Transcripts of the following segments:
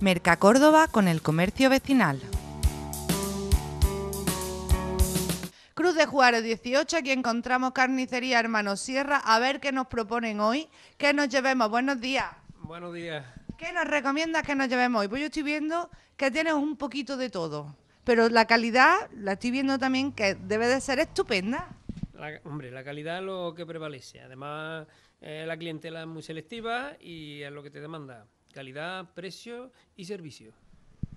Merca Córdoba con el comercio vecinal. Cruz de Juárez 18, aquí encontramos Carnicería Hermanos Sierra. A ver qué nos proponen hoy, qué nos llevemos. Buenos días. Buenos días. ¿Qué nos recomiendas que nos llevemos hoy? Pues yo estoy viendo que tienes un poquito de todo, pero la calidad la estoy viendo también que debe de ser estupenda. hombre, la calidad es lo que prevalece. Además, eh, la clientela es muy selectiva y es lo que te demanda. Calidad, precio y servicio.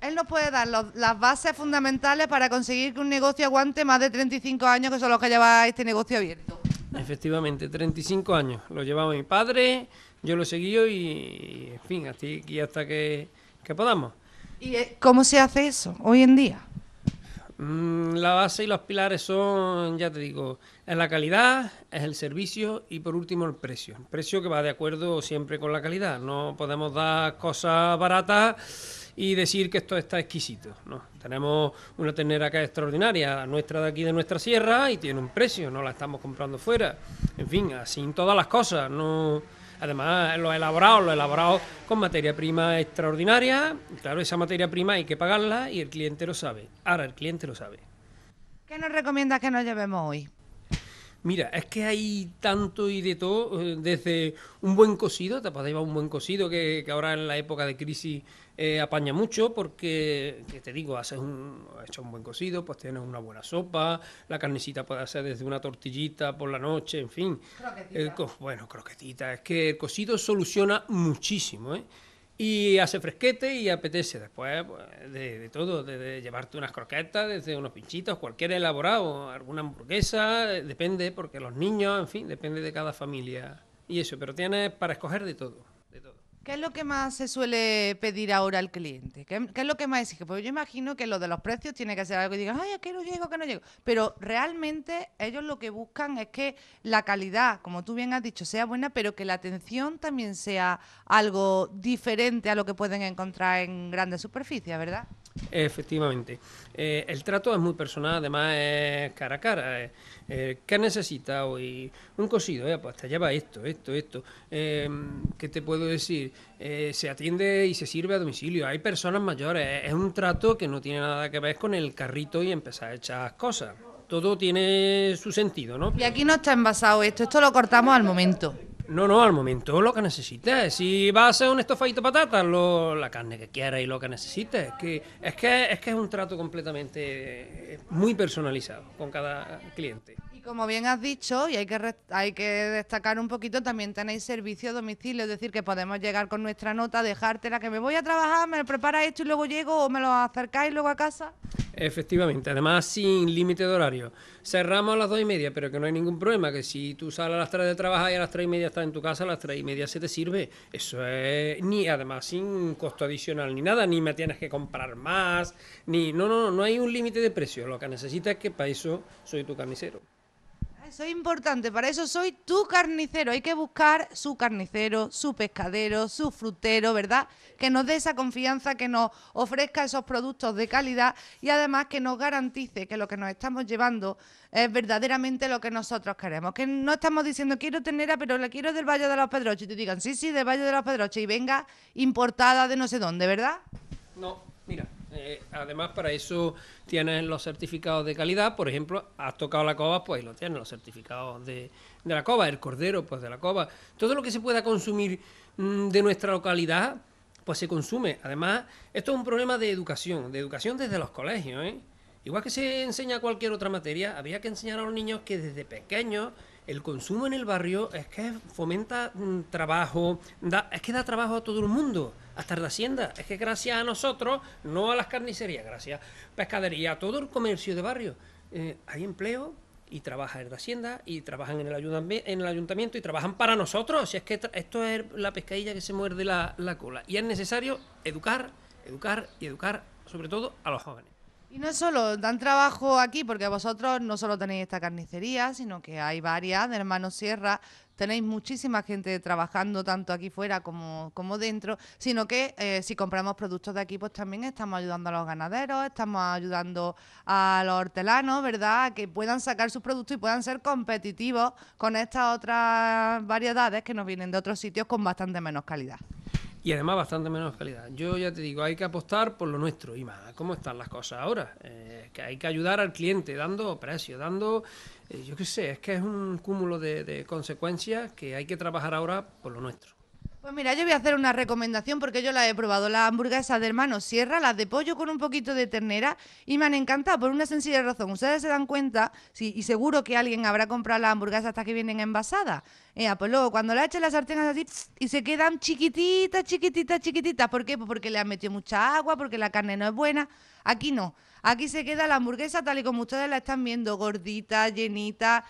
Él nos puede dar las bases fundamentales para conseguir que un negocio aguante más de 35 años, que son los que lleva este negocio abierto. Efectivamente, 35 años. Lo llevaba mi padre, yo lo seguí y, en fin, hasta y hasta que podamos. ¿Y eh, cómo se hace eso hoy en día? Mm, la base y los pilares son, ya te digo, es la calidad, es el servicio y por último el precio. El precio que va de acuerdo siempre con la calidad. No podemos dar cosas baratas y decir que esto está exquisito. No, tenemos una ternera que es extraordinaria, nuestra de aquí de nuestra sierra y tiene un precio, no la estamos comprando fuera. En fin, así en todas las cosas, no Además, lo elaborado, lo he elaborado con materia prima extraordinaria, claro, esa materia prima hay que pagarla y el cliente lo sabe. Ahora el cliente lo sabe. ¿Qué nos recomiendas que nos llevemos hoy? Mira, es que hay tanto y de todo, eh, desde un buen cocido, te podéis llevar un buen cocido que, ahora en la época de crisis eh, apaña mucho porque, que te digo, haces un, un buen cocido, pues tienes una buena sopa, la carnicita puede hacer desde una tortillita por la noche, en fin. Croquetita. bueno, croquetita, es que el cocido soluciona muchísimo, ¿eh? y hace fresquete y apetece después pues, de, todo, de llevarte unas croquetas, desde unos pinchitos, cualquier elaborado, alguna hamburguesa, eh, depende, porque los niños, en fin, depende de cada familia y eso, pero tienes para escoger de todo. ¿Qué es lo que más se suele pedir ahora al cliente? ¿Qué, es lo que más exige? Pues yo imagino que lo de los precios tiene que ser algo que digan, ay, que no llego, que no llego. Pero realmente ellos lo que buscan es que la calidad, como tú bien has dicho, sea buena, pero que la atención también sea algo diferente a lo que pueden encontrar en grandes superficies, ¿verdad? Efectivamente. Eh, el trato es muy personal, además es cara a cara. Eh, eh, ¿Qué necesitas hoy? Un cosido, pues te lleva esto, esto, esto. ¿Qué te puedo decir? Eh, se atiende y se sirve a domicilio, hay personas mayores, es un trato que no tiene nada que ver con el carrito y empezar a echar cosas. Todo tiene su sentido, ¿no? Y aquí no está envasado esto, esto lo cortamos al momento. No, no, al momento lo que necesites. Si vas a hacer un estofadito de patatas, lo, la carne que quieras y lo que necesites. es que es que es un trato completamente eh, muy personalizado con cada cliente como bien has dicho, y hay que, hay que destacar un poquito, también tenéis servicio a domicilio, es decir, que podemos llegar con nuestra nota, dejártela, que me voy a trabajar, me prepara esto y luego llego, o me lo acercáis luego a casa. Efectivamente, además sin límite de horario. Cerramos a las dos y media, pero que no hay ningún problema, que si tú sales a las tres de trabajar y a las tres y media estás en tu casa, a las tres y media se te sirve. Eso es, ni además sin costo adicional ni nada, ni me tienes que comprar más, ni... No, no, no hay un límite de precio, lo que necesitas es que para eso soy tu carnicero. Soy importante, para eso soy tu carnicero. Hay que buscar su carnicero, su pescadero, su frutero, ¿verdad? Que nos dé esa confianza, que nos ofrezca esos productos de calidad y además que nos garantice que lo que nos estamos llevando es verdaderamente lo que nosotros queremos. Que no estamos diciendo quiero tenera, pero la quiero del Valle de los Pedroches. Y te digan, sí, sí, del Valle de los Pedroches y venga importada de no sé dónde, ¿verdad? No, mira. Eh, además, para eso tienes los certificados de calidad. Por ejemplo, has tocado la cova, pues lo tienes, los certificados de, de la cova, el cordero, pues de la cova. Todo lo que se pueda consumir mm, de nuestra localidad, pues se consume. Además, esto es un problema de educación, de educación desde los colegios. ¿eh? Igual que se enseña cualquier otra materia, había que enseñar a los niños que desde pequeños el consumo en el barrio es que fomenta mm, trabajo, es que da trabajo a todo el mundo hasta de hacienda. Es que gracias a nosotros, no a las carnicerías, gracias a pescadería, a todo el comercio de barrio, eh, hay empleo y trabajan en la hacienda y trabajan en el, ayuntamiento, en el ayuntamiento y trabajan para nosotros. Si es que esto es la pescadilla que se muerde la cola. Y es necesario educar, educar y educar sobre todo a los jóvenes. Y no solo dan trabajo aquí, porque vosotros no solo tenéis esta carnicería, sino que hay varias de Hermanos Sierra, tenéis muchísima gente trabajando tanto aquí fuera como, dentro, sino que eh, si compramos productos de aquí, pues también estamos ayudando a los ganaderos, estamos ayudando a los hortelanos, ¿verdad? A que puedan sacar sus productos y puedan ser competitivos con estas otras variedades que nos vienen de otros sitios con bastante menos calidad y además bastante menos calidad. Yo ya te digo, hay que apostar por lo nuestro y más, cómo están las cosas ahora, eh, que hay que ayudar al cliente dando precio dando, eh, yo qué sé, es que es un cúmulo de consecuencias que hay que trabajar ahora por lo nuestro. Pues mira, yo voy a hacer una recomendación porque yo la he probado, las hamburguesas de hermano Sierra, las de pollo con un poquito de ternera y me han encantado por una sencilla razón. Ustedes se dan cuenta, sí, y seguro que alguien habrá comprado las hamburguesas hasta que vienen envasadas. pues luego cuando la en las sartén así y se quedan chiquititas, chiquititas, chiquititas. ¿Por qué? Pues porque le han metido mucha agua, porque la carne no es buena. Aquí no. Aquí se queda la hamburguesa tal y como ustedes la están viendo, gordita, llenita,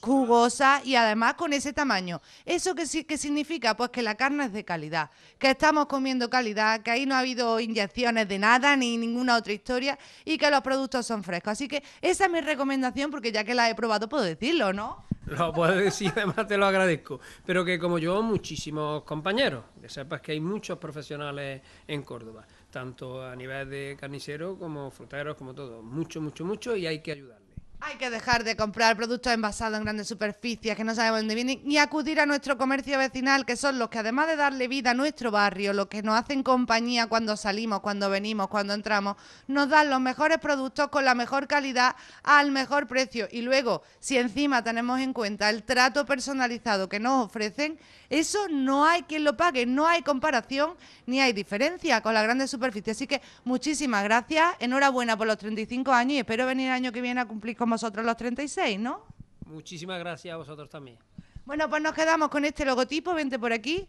jugosa y además con ese tamaño. ¿Eso qué, qué significa? Pues que la carne es de calidad, que estamos comiendo calidad, que ahí no ha habido inyecciones de nada ni ninguna otra historia y que los productos son frescos. Así que esa es mi recomendación porque ya que la he probado puedo decirlo, ¿no? Lo puedo decir, además te lo agradezco. Pero que como yo, muchísimos compañeros, que sepas que hay muchos profesionales en Córdoba, tanto a nivel de carnicero como fruteros, como todo. Mucho, mucho, mucho y hay que ayudarlos. Hay que dejar de comprar productos envasados en grandes superficies que no sabemos dónde vienen y acudir a nuestro comercio vecinal, que son los que además de darle vida a nuestro barrio, los que nos hacen compañía cuando salimos, cuando venimos, cuando entramos, nos dan los mejores productos con la mejor calidad al mejor precio. Y luego, si encima tenemos en cuenta el trato personalizado que nos ofrecen, eso no hay quien lo pague, no hay comparación ni hay diferencia con las grandes superficies. Así que muchísimas gracias, enhorabuena por los 35 años y espero venir el año que viene a cumplir con vosotros los 36, ¿no? Muchísimas gracias a vosotros también. Bueno, pues nos quedamos con este logotipo, vente por aquí.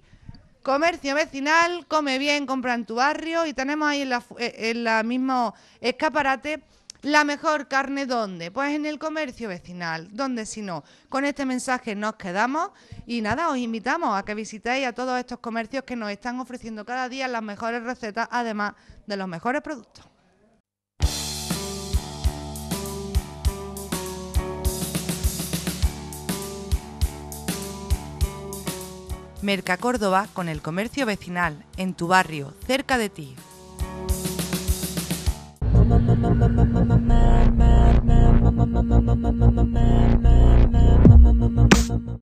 Comercio vecinal, come bien, compra en tu barrio y tenemos ahí en la, eh, en la mismo escaparate la mejor carne ¿dónde? Pues en el comercio vecinal, ¿dónde si no? Con este mensaje nos quedamos y nada, os invitamos a que visitéis a todos estos comercios que nos están ofreciendo cada día las mejores recetas, además de los mejores productos. Merca Córdoba con el comercio vecinal, en tu barrio, cerca de ti.